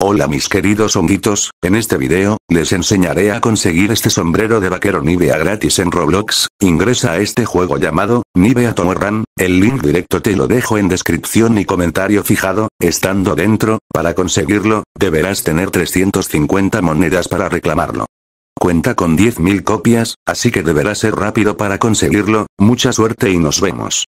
Hola mis queridos honguitos, en este video, les enseñaré a conseguir este sombrero de vaquero Nivea gratis en Roblox, ingresa a este juego llamado, Nivea Tomorran, el link directo te lo dejo en descripción y comentario fijado, estando dentro, para conseguirlo, deberás tener 350 monedas para reclamarlo. Cuenta con 10.000 copias, así que deberá ser rápido para conseguirlo, mucha suerte y nos vemos.